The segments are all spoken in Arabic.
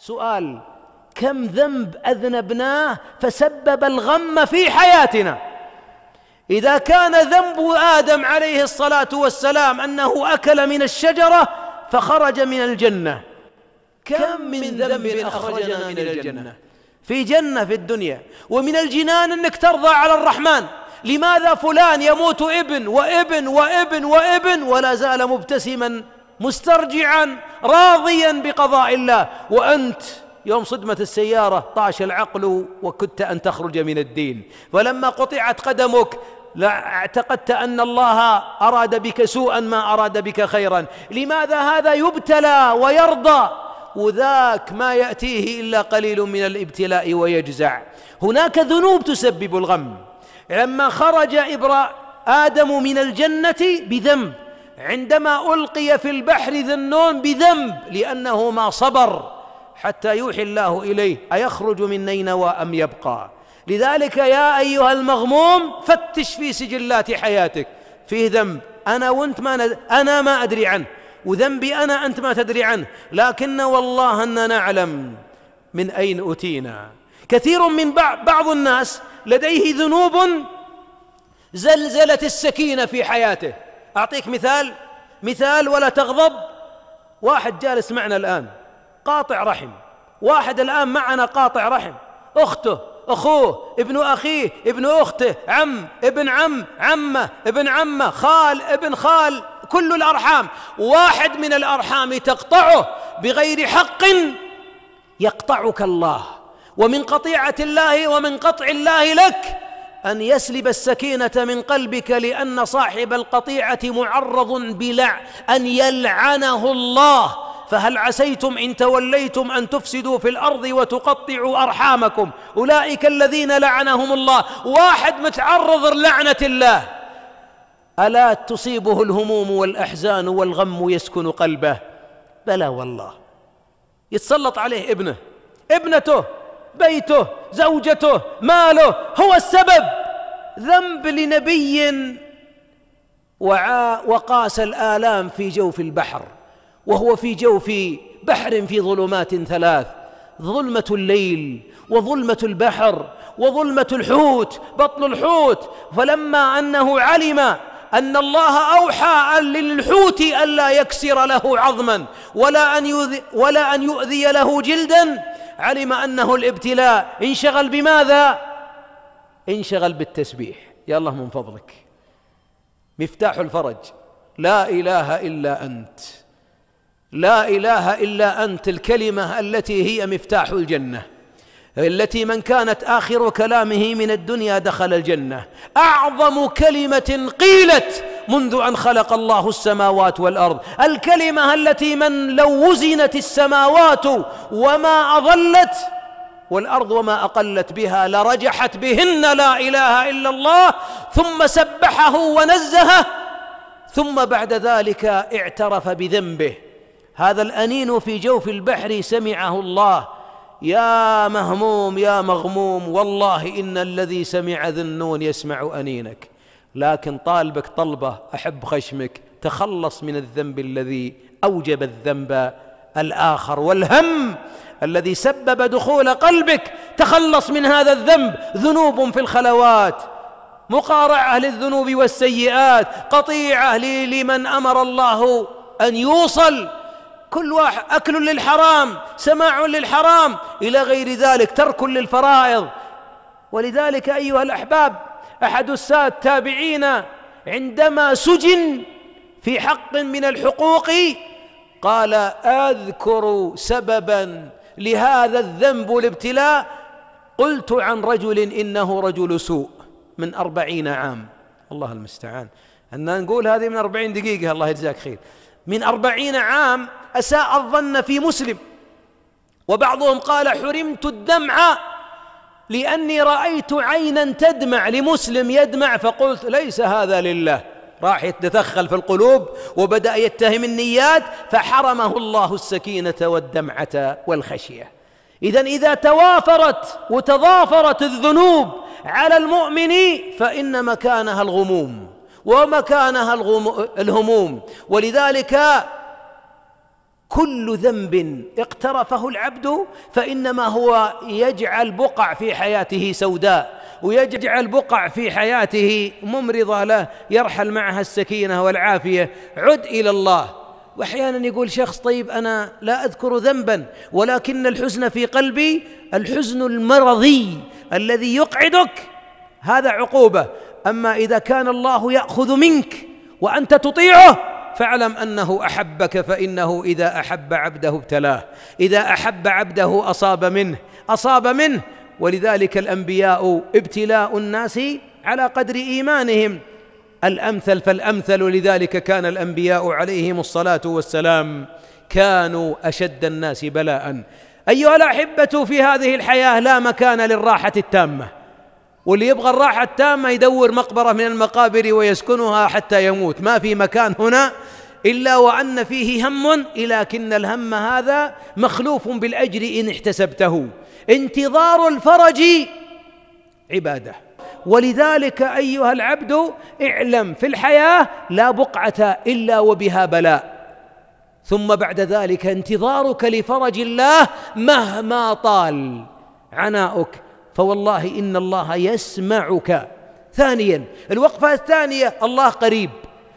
سؤال كم ذنب اذنبناه فسبب الغم في حياتنا اذا كان ذنب ادم عليه الصلاه والسلام انه اكل من الشجره فخرج من الجنه كم من ذنب اخرجنا من الجنه في جنه في الدنيا ومن الجنان انك ترضى على الرحمن لماذا فلان يموت ابن وابن وابن وابن ولا زال مبتسما مسترجعا راضيا بقضاء الله وانت يوم صدمة السيارة طاش العقل وكدت أن تخرج من الدين فلما قطعت قدمك لا اعتقدت أن الله أراد بك سوءا ما أراد بك خيرا لماذا هذا يبتلى ويرضى وذاك ما يأتيه إلا قليل من الابتلاء ويجزع هناك ذنوب تسبب الغم لما خرج إبراء آدم من الجنة بذنب عندما ألقي في البحر ذنون بذنب لأنه ما صبر حتى يوحي الله إليه أيخرج من نينوى أم يبقى لذلك يا أيها المغموم فتش في سجلات حياتك فيه ذنب أنا وأنت ما ند... أنا ما أدري عنه وذنبي أنا أنت ما تدري عنه لكن والله أننا نعلم من أين أتينا كثير من بعض الناس لديه ذنوب زلزلت السكينة في حياته أعطيك مثال مثال ولا تغضب واحد جالس معنا الآن قاطع رحم واحد الآن معنا قاطع رحم أخته أخوه ابن أخيه ابن أخته عم ابن عم عمه ابن عمه خال ابن خال كل الأرحام واحد من الأرحام تقطعه بغير حق يقطعك الله ومن قطيعة الله ومن قطع الله لك أن يسلب السكينة من قلبك لأن صاحب القطيعة معرض بلع أن يلعنه الله فهل عسيتم إن توليتم أن تفسدوا في الأرض وتقطعوا أرحامكم أولئك الذين لعنهم الله واحد متعرض لعنة الله ألا تصيبه الهموم والأحزان والغم يسكن قلبه بلى والله يتسلط عليه ابنه ابنته بيته زوجته ماله هو السبب ذنب لنبي وقاس الآلام في جوف البحر وهو في جوف بحر في ظلمات ثلاث ظلمة الليل وظلمة البحر وظلمة الحوت بطن الحوت فلما أنه علم أن الله أوحى للحوت ألا يكسر له عظما ولا أن يؤذي, ولا أن يؤذي له جلدا علم أنه الابتلاء انشغل بماذا؟ انشغل بالتسبيح يا الله من فضلك مفتاح الفرج لا اله الا انت لا اله الا انت الكلمه التي هي مفتاح الجنه التي من كانت اخر كلامه من الدنيا دخل الجنه اعظم كلمه قيلت منذ ان خلق الله السماوات والارض الكلمه التي من لو وزنت السماوات وما اظلت والارض وما اقلت بها لرجحت بهن لا اله الا الله ثم سبحه ونزهه ثم بعد ذلك اعترف بذنبه هذا الانين في جوف البحر سمعه الله يا مهموم يا مغموم والله ان الذي سمع ذنون يسمع انينك لكن طالبك طلبه احب خشمك تخلص من الذنب الذي اوجب الذنب الاخر والهم الذي سبب دخول قلبك تخلص من هذا الذنب ذنوب في الخلوات مقارعه للذنوب والسيئات قطيعه لمن امر الله ان يوصل كل واحد اكل للحرام سماع للحرام الى غير ذلك ترك للفرائض ولذلك ايها الاحباب احد الساده تابعين عندما سجن في حق من الحقوق قال اذكر سببا لهذا الذنب والابتلاء قلت عن رجل انه رجل سوء من أربعين عام الله المستعان أن نقول هذه من أربعين دقيقة الله يجزاك خير من أربعين عام أساء الظن في مسلم وبعضهم قال حرمت الدمع لأني رأيت عينا تدمع لمسلم يدمع فقلت ليس هذا لله راح يتدخل في القلوب وبدأ يتهم النيات فحرمه الله السكينة والدمعة والخشية إذا إذا توافرت وتضافرت الذنوب على المؤمن فإن مكانها الغموم ومكانها الهموم ولذلك كل ذنب اقترفه العبد فإنما هو يجعل بقع في حياته سوداء ويجعل بقع في حياته ممرضة له يرحل معها السكينة والعافية عد إلى الله واحيانا يقول شخص طيب انا لا اذكر ذنبا ولكن الحزن في قلبي الحزن المرضي الذي يقعدك هذا عقوبه اما اذا كان الله ياخذ منك وانت تطيعه فاعلم انه احبك فانه اذا احب عبده ابتلاه اذا احب عبده اصاب منه اصاب منه ولذلك الانبياء ابتلاء الناس على قدر ايمانهم الامثل فالامثل لذلك كان الانبياء عليهم الصلاه والسلام كانوا اشد الناس بلاء ايها الاحبه في هذه الحياه لا مكان للراحه التامه واللي يبغى الراحه التامه يدور مقبره من المقابر ويسكنها حتى يموت ما في مكان هنا الا وان فيه هم لكن الهم هذا مخلوف بالاجر ان احتسبته انتظار الفرج عباده ولذلك ايها العبد اعلم في الحياه لا بقعه الا وبها بلاء ثم بعد ذلك انتظارك لفرج الله مهما طال عناؤك فوالله ان الله يسمعك ثانيا الوقفه الثانيه الله قريب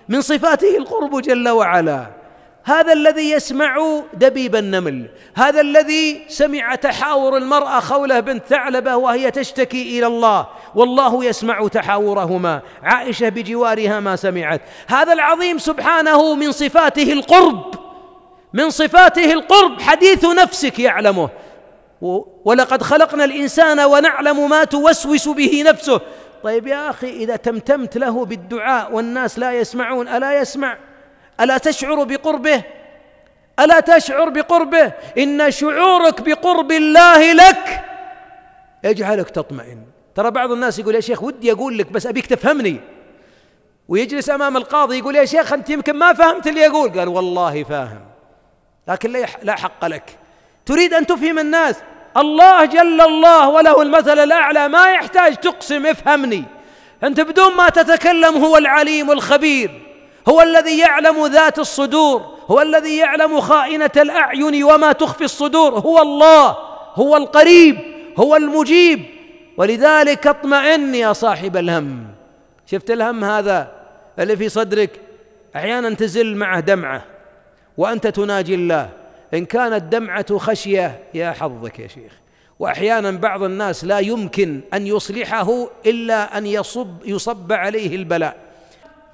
من صفاته القرب جل وعلا هذا الذي يسمع دبيب النمل هذا الذي سمع تحاور المرأة خوله بنت ثعلبة وهي تشتكي إلى الله والله يسمع تحاورهما عائشة بجوارها ما سمعت هذا العظيم سبحانه من صفاته القرب من صفاته القرب حديث نفسك يعلمه ولقد خلقنا الإنسان ونعلم ما توسوس به نفسه طيب يا أخي إذا تمتمت له بالدعاء والناس لا يسمعون ألا يسمع؟ ألا تشعر بقربه ألا تشعر بقربه إن شعورك بقرب الله لك يجعلك تطمئن ترى بعض الناس يقول يا شيخ ودي أقول لك بس أبيك تفهمني ويجلس أمام القاضي يقول يا شيخ أنت يمكن ما فهمت اللي أقول قال والله فاهم لكن لا حق لك تريد أن تفهم الناس الله جل الله وله المثل الأعلى ما يحتاج تقسم افهمني أنت بدون ما تتكلم هو العليم الخبير هو الذي يعلم ذات الصدور هو الذي يعلم خائنة الأعين وما تخفي الصدور هو الله هو القريب هو المجيب ولذلك اطمئن يا صاحب الهم شفت الهم هذا اللي في صدرك أحيانا تزل معه دمعة وأنت تناجي الله إن كانت دمعة خشية يا حظك يا شيخ واحيانا بعض الناس لا يمكن ان يصلحه الا ان يصب يصب عليه البلاء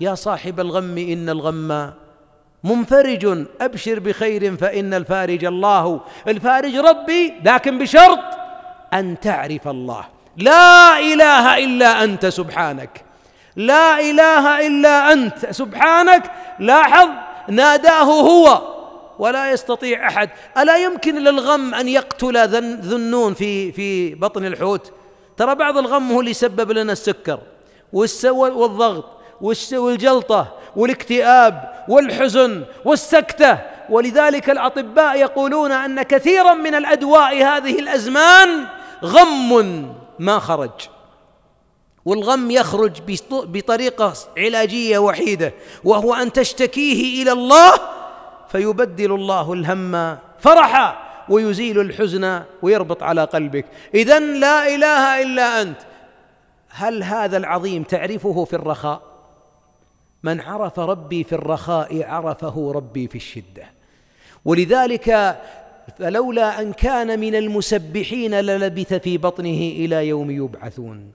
يا صاحب الغم إن الغم منفرج أبشر بخير فإن الفارج الله الفارج ربي لكن بشرط أن تعرف الله لا إله إلا أنت سبحانك لا إله إلا أنت سبحانك لاحظ ناداه هو ولا يستطيع أحد ألا يمكن للغم أن يقتل ذنون في في بطن الحوت ترى بعض الغم هو اللي سبب لنا السكر والضغط والجلطة والاكتئاب والحزن والسكتة ولذلك الأطباء يقولون أن كثيرا من الأدواء هذه الأزمان غم ما خرج والغم يخرج بطريقة علاجية وحيدة وهو أن تشتكيه إلى الله فيبدل الله الهم فرحا ويزيل الحزن ويربط على قلبك إذا لا إله إلا أنت هل هذا العظيم تعرفه في الرخاء من عرف ربي في الرخاء عرفه ربي في الشده ولذلك فلولا ان كان من المسبحين للبث في بطنه الى يوم يبعثون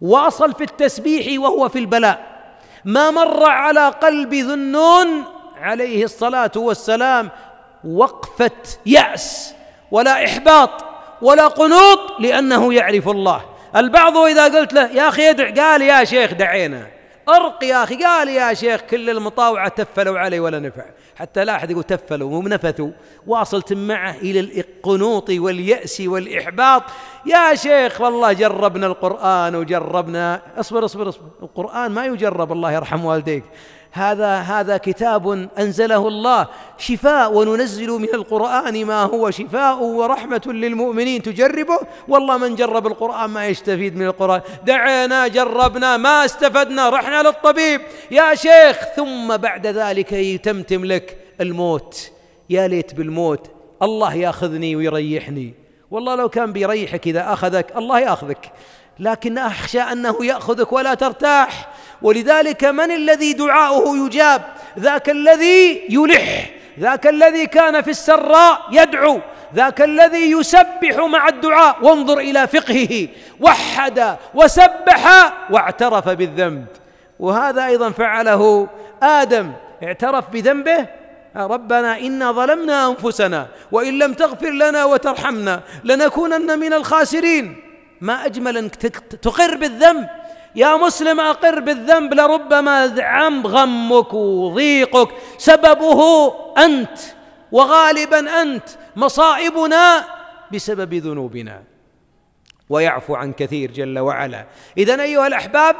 واصل في التسبيح وهو في البلاء ما مر على قلب ذنون عليه الصلاه والسلام وقفه ياس ولا احباط ولا قنوط لانه يعرف الله البعض اذا قلت له يا اخي ادع قال يا شيخ دعينا ارق يا اخي قال يا شيخ كل المطاوعه تفلوا علي ولا نفع حتى لا احد يقول تفلوا مو نفثوا واصلت معه الى القنوط والياس والاحباط يا شيخ والله جربنا القران وجربنا اصبر اصبر اصبر القران ما يجرب الله يرحم والديك هذا هذا كتاب انزله الله شفاء وننزل من القران ما هو شفاء ورحمه للمؤمنين تجربه والله من جرب القران ما يستفيد من القران دعينا جربنا ما استفدنا رحنا للطبيب يا شيخ ثم بعد ذلك يتمتم لك الموت يا ليت بالموت الله ياخذني ويريحني والله لو كان بيريحك اذا اخذك الله ياخذك لكن اخشى انه ياخذك ولا ترتاح ولذلك من الذي دعاؤه يجاب ذاك الذي يلح ذاك الذي كان في السراء يدعو ذاك الذي يسبح مع الدعاء وانظر الى فقهه وحد وسبح واعترف بالذنب وهذا ايضا فعله ادم اعترف بذنبه ربنا انا ظلمنا انفسنا وان لم تغفر لنا وترحمنا لنكونن من الخاسرين ما اجمل انك تقر بالذنب يا مسلم أقر بالذنب لربما ذعم غمك وضيقك سببه أنت وغالبا أنت مصائبنا بسبب ذنوبنا ويعفو عن كثير جل وعلا إذا أيها الأحباب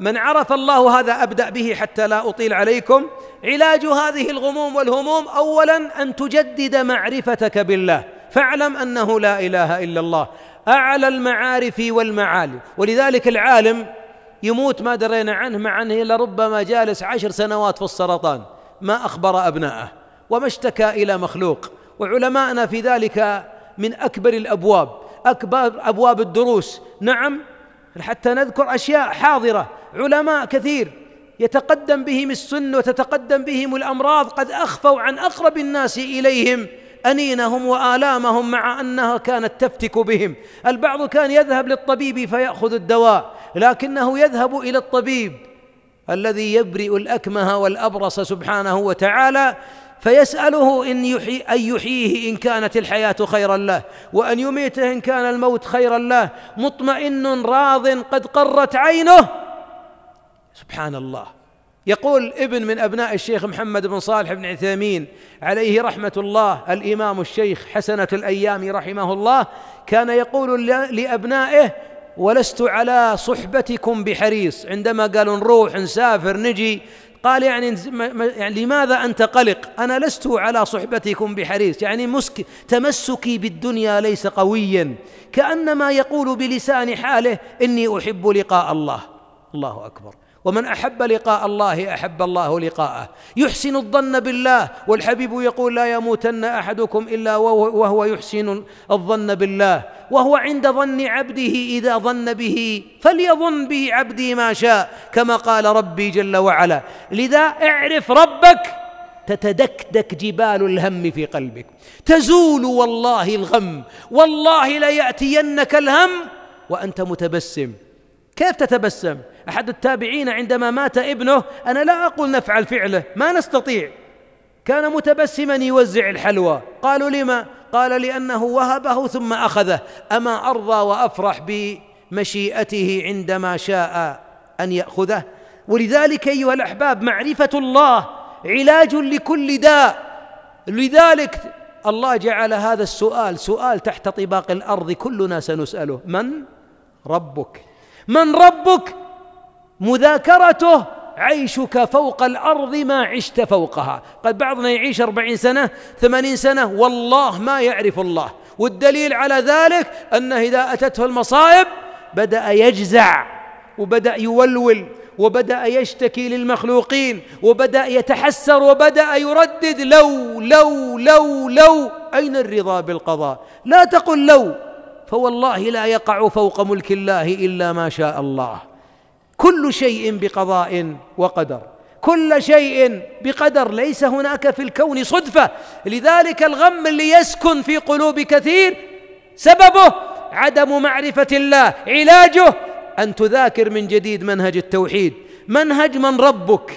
من عرف الله هذا أبدأ به حتى لا أطيل عليكم علاج هذه الغموم والهموم أولا أن تجدد معرفتك بالله فاعلم أنه لا إله إلا الله أعلى المعارف والمعالي ولذلك العالم يموت ما درينا عنه مع أنه لربما جالس عشر سنوات في السرطان ما أخبر أبنائه وما اشتكى إلى مخلوق وعلماءنا في ذلك من أكبر الأبواب أكبر أبواب الدروس نعم حتى نذكر أشياء حاضرة علماء كثير يتقدم بهم السن وتتقدم بهم الأمراض قد أخفوا عن أقرب الناس إليهم أنينهم وآلامهم مع أنها كانت تفتك بهم البعض كان يذهب للطبيب فيأخذ الدواء لكنه يذهب إلى الطبيب الذي يبرئ الأكمه والأبرص سبحانه وتعالى فيسأله إن يحيي أن يحييه إن كانت الحياة خيرا له وأن يميته إن كان الموت خيرا له مطمئن راض قد قرت عينه سبحان الله يقول ابن من ابناء الشيخ محمد بن صالح بن عثيمين عليه رحمه الله الامام الشيخ حسنه الايام رحمه الله كان يقول لابنائه ولست على صحبتكم بحريص عندما قالوا نروح نسافر نجي قال يعني, يعني لماذا أنت قلق أنا لست على صحبتكم بحريص يعني مسك تمسكي بالدنيا ليس قويا كأنما يقول بلسان حاله إني أحب لقاء الله الله أكبر ومن أحب لقاء الله أحب الله لقاءه يحسن الظن بالله والحبيب يقول لا يموتن أحدكم إلا وهو يحسن الظن بالله وهو عند ظن عبده إذا ظن به فليظن به عبدي ما شاء كما قال ربي جل وعلا لذا اعرف ربك تتدكدك جبال الهم في قلبك تزول والله الغم والله ليأتينك الهم وأنت متبسم كيف تتبسم أحد التابعين عندما مات ابنه أنا لا أقول نفعل فعله ما نستطيع كان متبسما يوزع الحلوى قالوا لما قال لأنه وهبه ثم أخذه أما أرضى وأفرح بمشيئته عندما شاء أن يأخذه ولذلك أيها الأحباب معرفة الله علاج لكل داء لذلك الله جعل هذا السؤال سؤال تحت طباق الارض كلنا سنساله من ربك من ربك مذاكرته عيشك فوق الأرض ما عشت فوقها قد بعضنا يعيش أربعين سنة ثمانين سنة والله ما يعرف الله والدليل على ذلك أنه إذا أتته المصائب بدأ يجزع وبدأ يولول وبدأ يشتكي للمخلوقين وبدأ يتحسر وبدأ يردد لو لو لو لو أين الرضا بالقضاء لا تقل لو فوالله لا يقع فوق ملك الله إلا ما شاء الله كل شيء بقضاء وقدر كل شيء بقدر ليس هناك في الكون صدفه لذلك الغم اللي يسكن في قلوب كثير سببه عدم معرفه الله علاجه ان تذاكر من جديد منهج التوحيد منهج من ربك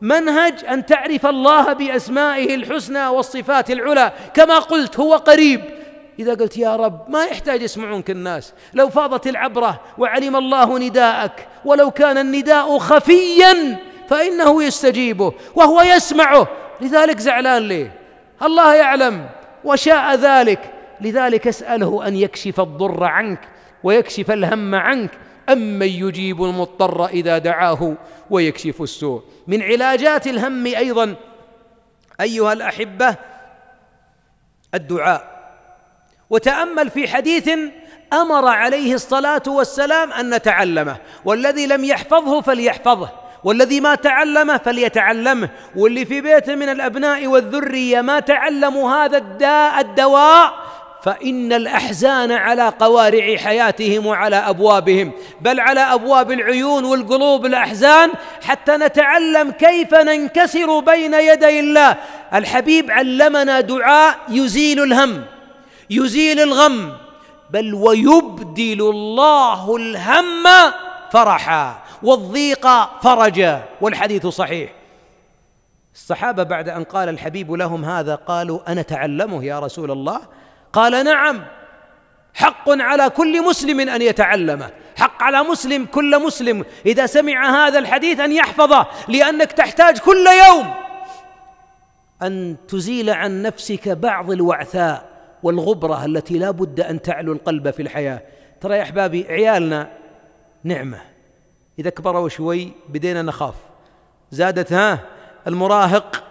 منهج ان تعرف الله باسمائه الحسنى والصفات العلى كما قلت هو قريب إذا قلت يا رب ما يحتاج يسمعونك الناس لو فاضت العبرة وعلم الله نداءك ولو كان النداء خفيا فإنه يستجيبه وهو يسمعه لذلك زعلان ليه الله يعلم وشاء ذلك لذلك اسأله أن يكشف الضر عنك ويكشف الهم عنك أمن يجيب المضطر إذا دعاه ويكشف السوء من علاجات الهم أيضا أيها الأحبة الدعاء وتامل في حديث امر عليه الصلاه والسلام ان نتعلمه والذي لم يحفظه فليحفظه والذي ما تعلمه فليتعلمه واللي في بيته من الابناء والذريه ما تعلموا هذا الداء الدواء فان الاحزان على قوارع حياتهم وعلى ابوابهم بل على ابواب العيون والقلوب الاحزان حتى نتعلم كيف ننكسر بين يدي الله الحبيب علمنا دعاء يزيل الهم يزيل الغم بل ويبدل الله الهم فرحا والضيق فرجا والحديث صحيح الصحابه بعد ان قال الحبيب لهم هذا قالوا انا تعلمه يا رسول الله قال نعم حق على كل مسلم ان يتعلمه حق على مسلم كل مسلم اذا سمع هذا الحديث ان يحفظه لانك تحتاج كل يوم ان تزيل عن نفسك بعض الوعثاء والغبرة التي لا بد أن تعلو القلب في الحياة ترى يا أحبابي عيالنا نعمة إذا كبروا شوي بدينا نخاف زادت ها المراهق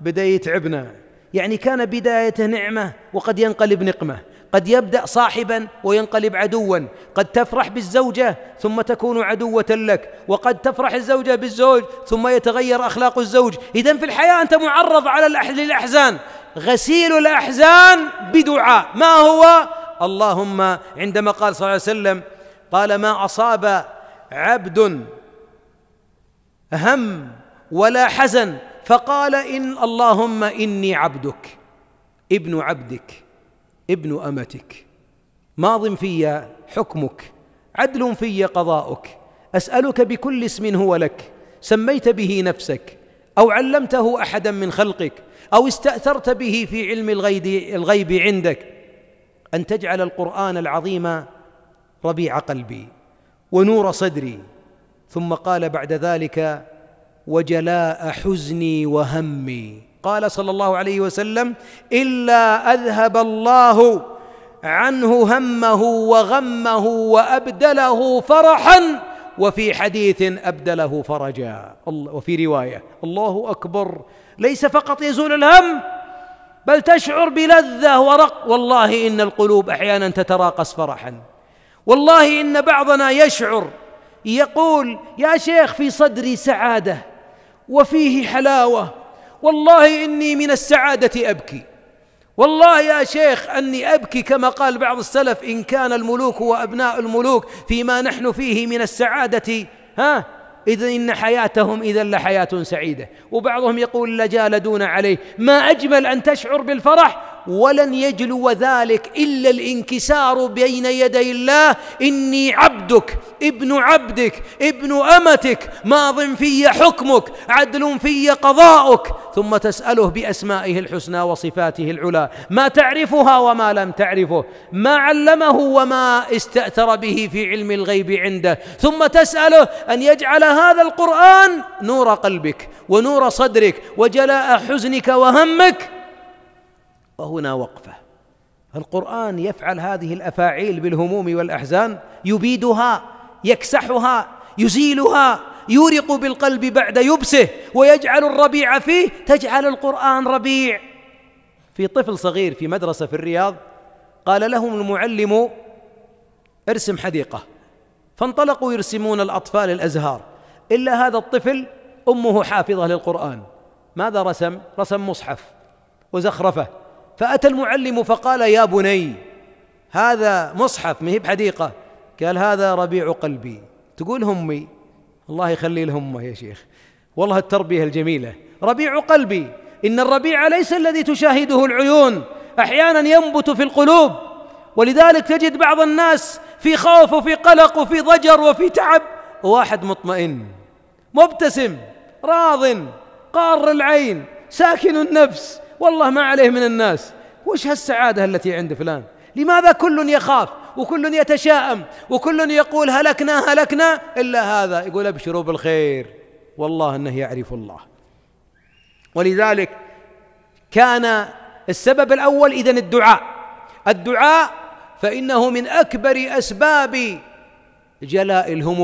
بدأ يتعبنا يعني كان بدايته نعمة وقد ينقلب نقمة قد يبدأ صاحبا وينقلب عدوا قد تفرح بالزوجة ثم تكون عدوة لك وقد تفرح الزوجة بالزوج ثم يتغير أخلاق الزوج إذا في الحياة أنت معرض على للأحزان غسيل الأحزان بدعاء ما هو اللهم عندما قال صلى الله عليه وسلم قال ما أصاب عبد هم ولا حزن فقال إن اللهم إني عبدك ابن عبدك ابن أمتك ماض في حكمك عدل في قضاؤك أسألك بكل اسم هو لك سميت به نفسك أو علمته أحدا من خلقك أو استأثرت به في علم الغيب عندك أن تجعل القرآن العظيم ربيع قلبي ونور صدري ثم قال بعد ذلك وجلاء حزني وهمي قال صلى الله عليه وسلم الا اذهب الله عنه همه وغمه وابدله فرحا وفي حديث أبدله فرجا وفي رواية الله أكبر ليس فقط يزول الهم بل تشعر بلذة ورق والله إن القلوب أحيانا تتراقص فرحا والله إن بعضنا يشعر يقول يا شيخ في صدري سعادة وفيه حلاوة والله إني من السعادة أبكي والله يا شيخ أني أبكي كما قال بعض السلف إن كان الملوك وأبناء الملوك فيما نحن فيه من السعادة ها إذا إن حياتهم إذا لحياة سعيدة وبعضهم يقول لجالدون عليه ما أجمل أن تشعر بالفرح ولن يجلو ذلك الا الانكسار بين يدي الله اني عبدك ابن عبدك ابن امتك ماض في حكمك عدل في قضاؤك ثم تساله باسمائه الحسنى وصفاته العلى ما تعرفها وما لم تعرفه ما علمه وما استاثر به في علم الغيب عنده ثم تساله ان يجعل هذا القران نور قلبك ونور صدرك وجلاء حزنك وهمك وهنا وقفه القران يفعل هذه الافاعيل بالهموم والاحزان يبيدها يكسحها يزيلها يورق بالقلب بعد يبسه ويجعل الربيع فيه تجعل القران ربيع في طفل صغير في مدرسه في الرياض قال لهم المعلم ارسم حديقه فانطلقوا يرسمون الاطفال الازهار الا هذا الطفل امه حافظه للقران ماذا رسم رسم مصحف وزخرفه فأتى المعلم فقال يا بني هذا مصحف ما هي بحديقة قال هذا ربيع قلبي تقول همي الله يخلي لهم يا شيخ والله التربية الجميلة ربيع قلبي إن الربيع ليس الذي تشاهده العيون أحيانا ينبت في القلوب ولذلك تجد بعض الناس في خوف وفي قلق وفي ضجر وفي تعب واحد مطمئن مبتسم راض قار العين ساكن النفس والله ما عليه من الناس وش هالسعادة التي عند فلان لماذا كل يخاف وكل يتشائم وكل يقول هلكنا هلكنا إلا هذا يقول أبشروا بالخير والله أنه يعرف الله ولذلك كان السبب الأول إذا الدعاء الدعاء فإنه من أكبر أسباب جلاء الهموم